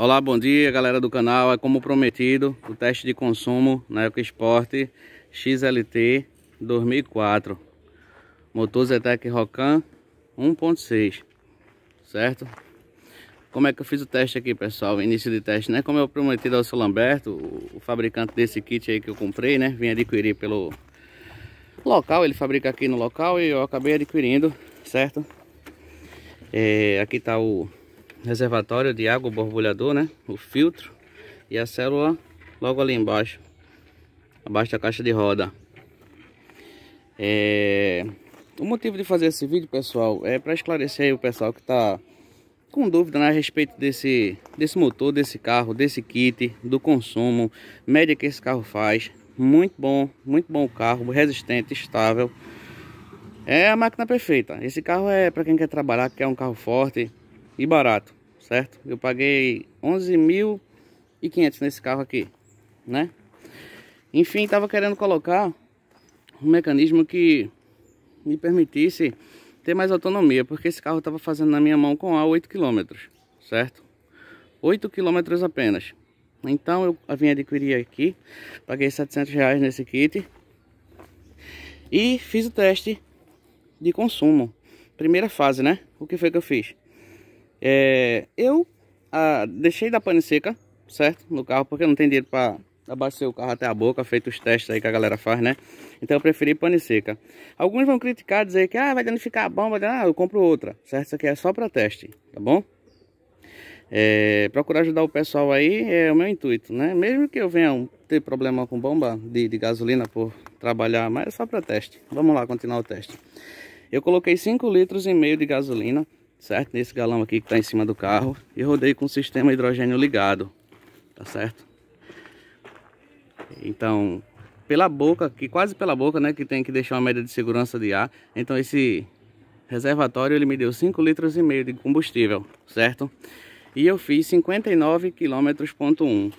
Olá, bom dia galera do canal, é como prometido o teste de consumo na EcoSport XLT 2004 Motor Zetec Rocan 1.6 Certo? Como é que eu fiz o teste aqui pessoal, início de teste né? Como eu é prometi ao seu Lamberto, o fabricante desse kit aí que eu comprei né Vim adquirir pelo local, ele fabrica aqui no local e eu acabei adquirindo, certo? É, aqui tá o reservatório de água borbulhador, né? O filtro e a célula logo ali embaixo, abaixo da caixa de roda. É... O motivo de fazer esse vídeo, pessoal, é para esclarecer o pessoal que está com dúvida né, a respeito desse, desse motor, desse carro, desse kit, do consumo, média que esse carro faz. Muito bom, muito bom o carro, resistente, estável. É a máquina perfeita. Esse carro é para quem quer trabalhar, quer um carro forte, e barato, certo? Eu paguei 11.500 nesse carro aqui, né? Enfim, estava querendo colocar um mecanismo que me permitisse ter mais autonomia, porque esse carro estava fazendo na minha mão com a 8 km, certo? 8 km apenas. Então eu vim adquirir aqui, paguei 700 reais nesse kit e fiz o teste de consumo. Primeira fase, né? O que foi que eu fiz? É, eu ah, deixei da pane seca, certo? No carro, porque não tem dinheiro para abastecer o carro até a boca, feito os testes aí que a galera faz, né? Então eu preferi pane seca. Alguns vão criticar, dizer que ah, vai danificar a bomba, ah, eu compro outra, certo? Isso aqui é só para teste, tá bom? É, procurar ajudar o pessoal aí é o meu intuito, né? Mesmo que eu venha ter problema com bomba de, de gasolina por trabalhar, mas é só para teste. Vamos lá, continuar o teste. Eu coloquei 5 litros e meio de gasolina certo? Nesse galão aqui que está em cima do carro. E rodei com o sistema hidrogênio ligado, tá certo? Então, pela boca, que quase pela boca, né, que tem que deixar uma média de segurança de ar. Então esse reservatório ele me deu 5 litros e meio de combustível, certo? E eu fiz 59 km.1.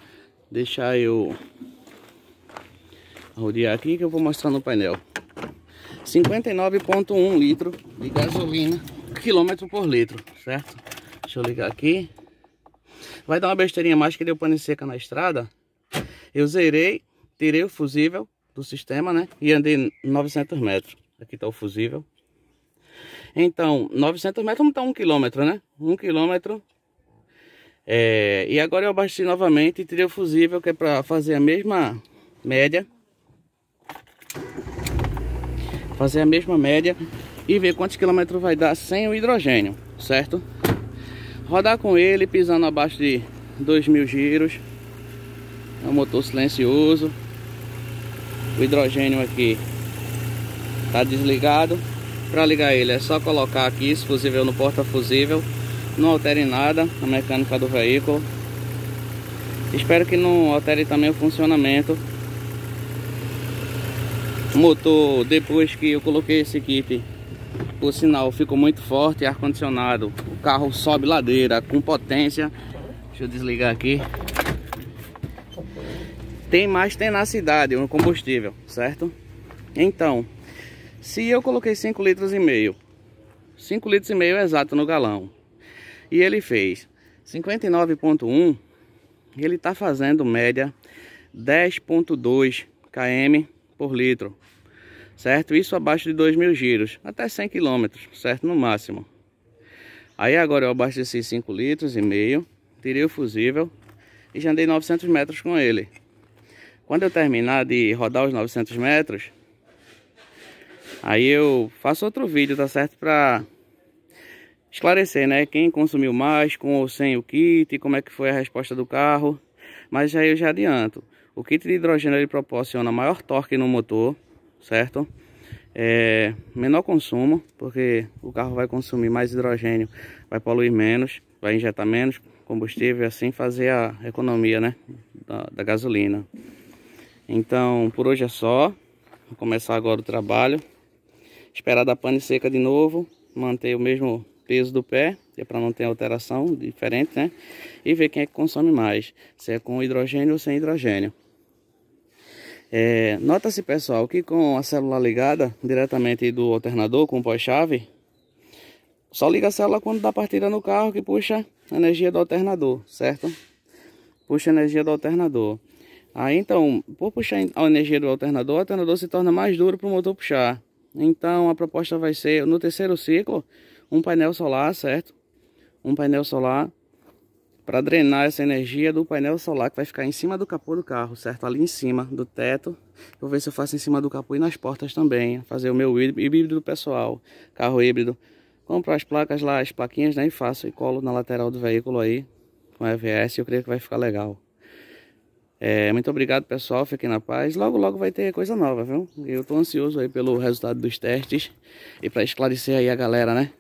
Deixar eu rodear aqui que eu vou mostrar no painel. 59.1 litro de gasolina km por litro, certo? Deixa eu ligar aqui. Vai dar uma besteirinha mais que deu pane seca na estrada. Eu zerei, tirei o fusível do sistema, né? E andei 900 metros. Aqui tá o fusível. Então, 900 metros, não tá um quilômetro, né? Um quilômetro. É... e agora eu abasteci novamente e tirei o fusível, que é para fazer a mesma média. Fazer a mesma média e ver quantos quilômetros vai dar sem o hidrogênio, certo? Rodar com ele pisando abaixo de 2000 giros. É um motor silencioso. O hidrogênio aqui tá desligado. Para ligar ele é só colocar aqui esse fusível no porta-fusível. Não altere nada a mecânica do veículo. Espero que não altere também o funcionamento motor depois que eu coloquei esse kit o sinal ficou muito forte, ar-condicionado, o carro sobe ladeira com potência. Deixa eu desligar aqui. Tem mais tenacidade no combustível, certo? Então, se eu coloquei 5 litros e meio, 5 litros e meio é exato no galão, e ele fez 59.1, ele está fazendo média 10.2 km por litro certo? Isso abaixo de 2 mil giros, até 100 km, certo? No máximo. Aí agora eu abasteci 5 litros e meio, tirei o fusível e já andei 900 metros com ele. Quando eu terminar de rodar os 900 metros, aí eu faço outro vídeo, tá certo? Pra esclarecer, né? Quem consumiu mais, com ou sem o kit, como é que foi a resposta do carro. Mas aí eu já adianto. O kit de hidrogênio ele proporciona maior torque no motor, certo? É, menor consumo, porque o carro vai consumir mais hidrogênio, vai poluir menos, vai injetar menos combustível e assim fazer a economia né, da, da gasolina. Então, por hoje é só. Vou começar agora o trabalho. Esperar da pane seca de novo, manter o mesmo peso do pé, que é para não ter alteração diferente, né? E ver quem é que consome mais, se é com hidrogênio ou sem hidrogênio. É, Nota-se pessoal que com a célula ligada diretamente do alternador com pós-chave, só liga a célula quando dá partida no carro que puxa a energia do alternador, certo? Puxa a energia do alternador. Aí então, por puxar a energia do alternador, o alternador se torna mais duro para o motor puxar. Então a proposta vai ser, no terceiro ciclo, um painel solar, certo? Um painel solar para drenar essa energia do painel solar que vai ficar em cima do capô do carro, certo? Ali em cima do teto. vou ver se eu faço em cima do capô e nas portas também. Fazer o meu híbrido pessoal, carro híbrido. Compro as placas lá, as plaquinhas, né? E faço e colo na lateral do veículo aí com EVS. Eu creio que vai ficar legal. É, muito obrigado, pessoal. Fiquem na paz. Logo, logo vai ter coisa nova, viu? Eu tô ansioso aí pelo resultado dos testes e para esclarecer aí a galera, né?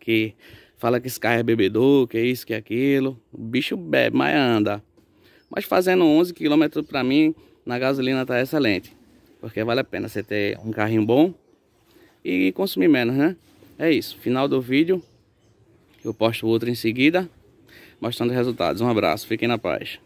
Que Fala que esse carro é bebedor, que é isso, que é aquilo. O bicho bebe, mas anda. Mas fazendo 11 km para mim, na gasolina tá excelente. Porque vale a pena você ter um carrinho bom e consumir menos, né? É isso. Final do vídeo. Eu posto outro em seguida, mostrando os resultados. Um abraço. Fiquem na paz.